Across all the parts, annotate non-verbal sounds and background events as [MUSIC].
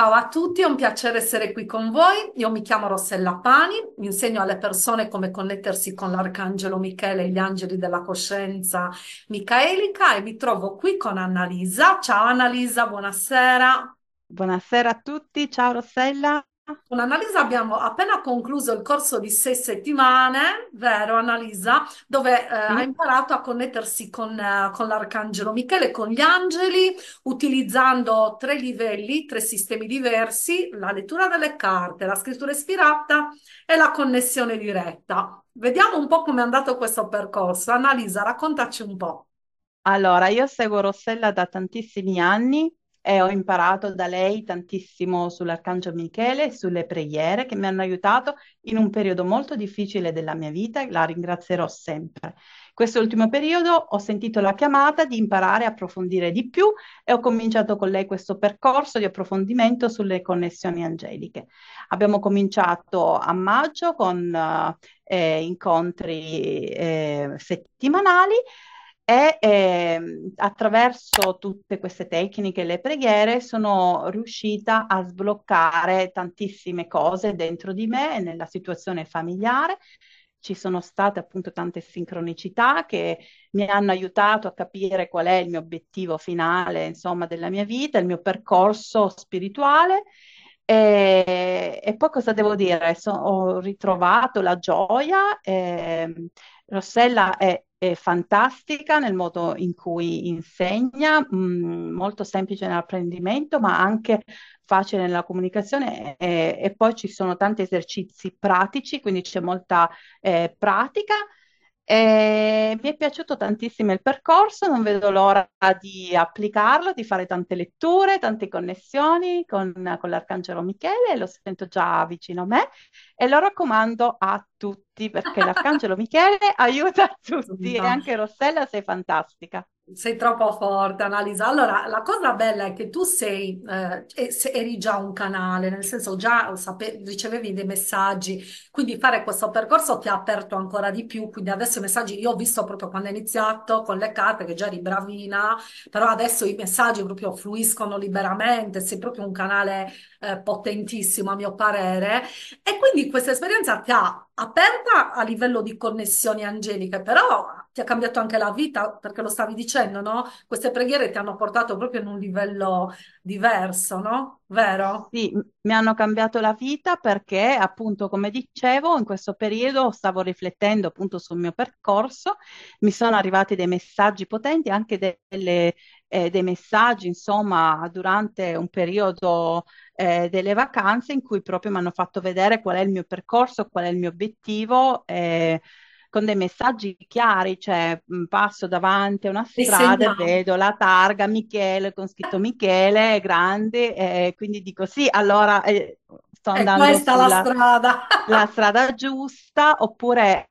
Ciao a tutti, è un piacere essere qui con voi. Io mi chiamo Rossella Pani, insegno alle persone come connettersi con l'Arcangelo Michele e gli angeli della coscienza micaelica e mi trovo qui con Annalisa. Ciao Annalisa, buonasera. Buonasera a tutti, ciao Rossella. Con Annalisa abbiamo appena concluso il corso di sei settimane, vero Annalisa, dove eh, mm. ha imparato a connettersi con, eh, con l'Arcangelo Michele, con gli angeli, utilizzando tre livelli, tre sistemi diversi, la lettura delle carte, la scrittura ispirata e la connessione diretta. Vediamo un po' come è andato questo percorso. Annalisa, raccontaci un po'. Allora, io seguo Rossella da tantissimi anni e ho imparato da lei tantissimo sull'Arcangelo Michele e sulle preghiere che mi hanno aiutato in un periodo molto difficile della mia vita e la ringrazierò sempre. Questo ultimo periodo ho sentito la chiamata di imparare a approfondire di più e ho cominciato con lei questo percorso di approfondimento sulle connessioni angeliche. Abbiamo cominciato a maggio con eh, incontri eh, settimanali e eh, attraverso tutte queste tecniche e le preghiere sono riuscita a sbloccare tantissime cose dentro di me e nella situazione familiare. Ci sono state appunto tante sincronicità che mi hanno aiutato a capire qual è il mio obiettivo finale, insomma, della mia vita, il mio percorso spirituale. E, e, poi cosa devo dire? So, ho ritrovato la gioia. Eh, Rossella è fantastica nel modo in cui insegna, mh, mm, molto semplice nell'apprendimento, ma anche facile nella comunicazione e, e poi ci sono tanti esercizi pratici, quindi c'è molta eh, pratica eh, mi è piaciuto tantissimo il percorso, non vedo l'ora di applicarlo, di fare tante letture, tante connessioni con, con l'Arcangelo Michele, lo sento già vicino a me e lo raccomando a tutti perché [LAUGHS] l'Arcangelo Michele aiuta tutti no. e anche Rossella sei fantastica. Sei troppo forte, Analisa. Allora, la cosa bella è che tu sei, eh, eri già un canale, nel senso già sape- ricevevi dei messaggi, quindi fare questo percorso ti ha aperto ancora di più, quindi adesso i messaggi, io ho visto proprio quando hai iniziato con le carte che già eri bravina, però adesso i messaggi proprio fluiscono liberamente, sei proprio un canale eh, potentissimo a mio parere e quindi questa esperienza ti ha aperta a livello di connessioni angeliche, però ti ha cambiato anche la vita, perché lo stavi dicendo, no? Queste preghiere ti hanno portato proprio in un livello diverso, no? Vero? Sì, mi hanno cambiato la vita perché, appunto, come dicevo, in questo periodo stavo riflettendo appunto sul mio percorso, mi sono arrivati dei messaggi potenti, anche delle eh, dei messaggi, insomma, durante un periodo eh, delle vacanze in cui proprio mi hanno fatto vedere qual è il mio percorso, qual è il mio obiettivo. Eh, con dei messaggi chiari, cioè mm, passo davanti a una strada, vedo la targa Michele con scritto Michele, grande, e quindi dico sì, allora eh, sto andando eh, sulla, la strada. la strada giusta, oppure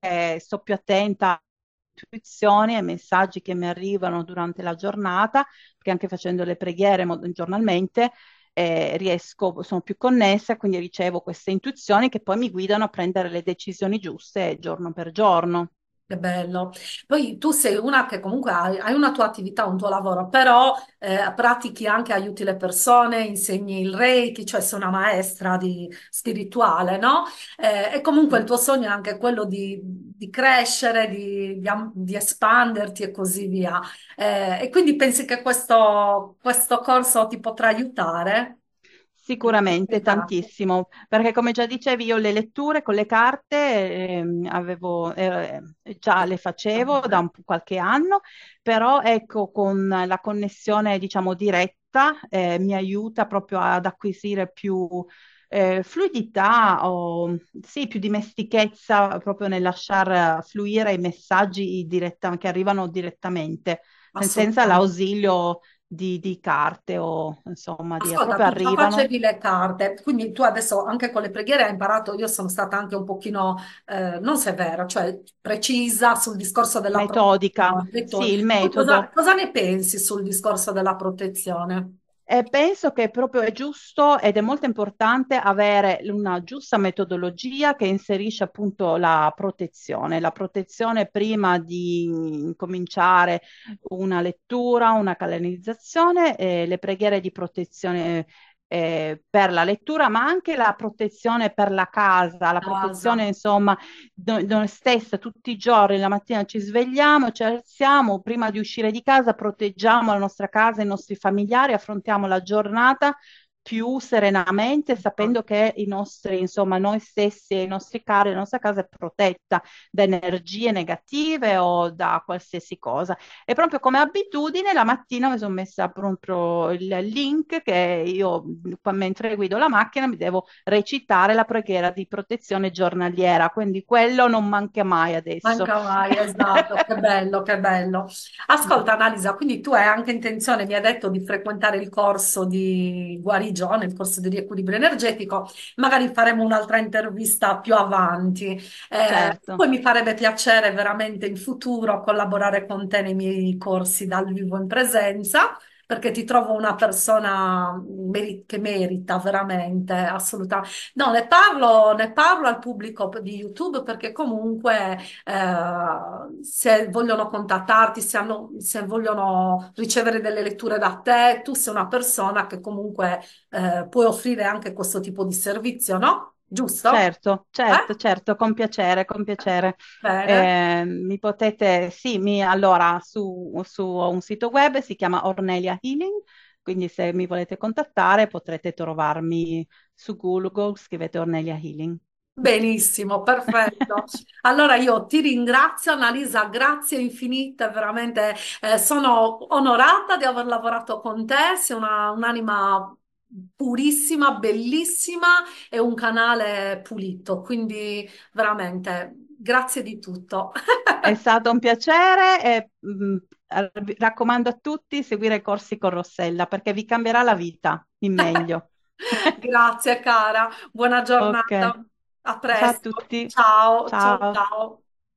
eh, sto più attenta intuizioni, ai messaggi che mi arrivano durante la giornata, perché anche facendo le preghiere giornalmente eh, riesco, sono più connessa, quindi ricevo queste intuizioni che poi mi guidano a prendere le decisioni giuste giorno per giorno. Che bello. Poi tu sei una che comunque hai, hai una tua attività, un tuo lavoro, però eh, pratichi anche, aiuti le persone, insegni il Reiki, cioè sei una maestra di- spirituale, no? Eh, e comunque il tuo sogno è anche quello di, di crescere, di, di di espanderti e così via. Eh, e quindi pensi che questo, questo corso ti potrà aiutare? Sicuramente, tantissimo, perché come già dicevi io le letture con le carte ehm, avevo, eh, già le facevo da un, qualche anno, però ecco con la connessione diciamo diretta eh, mi aiuta proprio ad acquisire più eh, fluidità o sì, più dimestichezza proprio nel lasciar fluire i messaggi diretta, che arrivano direttamente, senza l'ausilio di, di carte o insomma di Ascolta, proprio arrivano. facevi le carte, quindi tu adesso anche con le preghiere hai imparato, io sono stata anche un pochino eh, non severa, cioè precisa sul discorso della metodica, protezione. Sì, il metodo. Cosa, cosa ne pensi sul discorso della protezione? penso che proprio è giusto ed è molto importante avere una giusta metodologia che inserisce appunto la protezione. La protezione prima di cominciare una lettura, una calendarizzazione, eh, le preghiere di protezione eh, per la lettura, ma anche la protezione per la casa, la protezione insomma noi, noi stessa tutti i giorni, la mattina ci svegliamo, ci alziamo, prima di uscire di casa proteggiamo la nostra casa, i nostri familiari, affrontiamo la giornata più serenamente esatto. sapendo che i nostri, insomma, noi stessi e i nostri cari, la nostra casa è protetta da energie negative o da qualsiasi cosa. E proprio come abitudine la mattina mi sono messa proprio il link che io mentre guido la macchina mi devo recitare la preghiera di protezione giornaliera, quindi quello non manca mai adesso. Manca mai, esatto, [LAUGHS] che bello, che bello. Ascolta Analisa, quindi tu hai anche intenzione, mi ha detto, di frequentare il corso di guarigione già nel corso di riequilibrio energetico, magari faremo un'altra intervista più avanti. Eh, certo. poi mi farebbe piacere veramente in futuro collaborare con te nei miei corsi dal vivo in presenza perché ti trovo una persona che merita veramente, assolutamente. No, ne parlo, ne parlo al pubblico di YouTube perché comunque eh, se vogliono contattarti, se, hanno, se vogliono ricevere delle letture da te, tu sei una persona che comunque eh, puoi offrire anche questo tipo di servizio, no? Giusto? Certo, certo, eh? certo, con piacere, con piacere. Eh, mi potete, sì, mi, allora su, su un sito web si chiama Ornelia Healing, quindi se mi volete contattare potrete trovarmi su Google, scrivete Ornelia Healing. Benissimo, perfetto. [LAUGHS] Allora io ti ringrazio, Annalisa, grazie infinite, veramente eh, sono onorata di aver lavorato con te, sei una, un'anima purissima, bellissima e un canale pulito. Quindi veramente grazie di tutto. È [LAUGHS] stato un piacere e mh, mm, raccomando a tutti di seguire i corsi con Rossella perché vi cambierà la vita in [LAUGHS] meglio. grazie cara, buona giornata. A Ciao a tutti. ciao. ciao. ciao. ciao.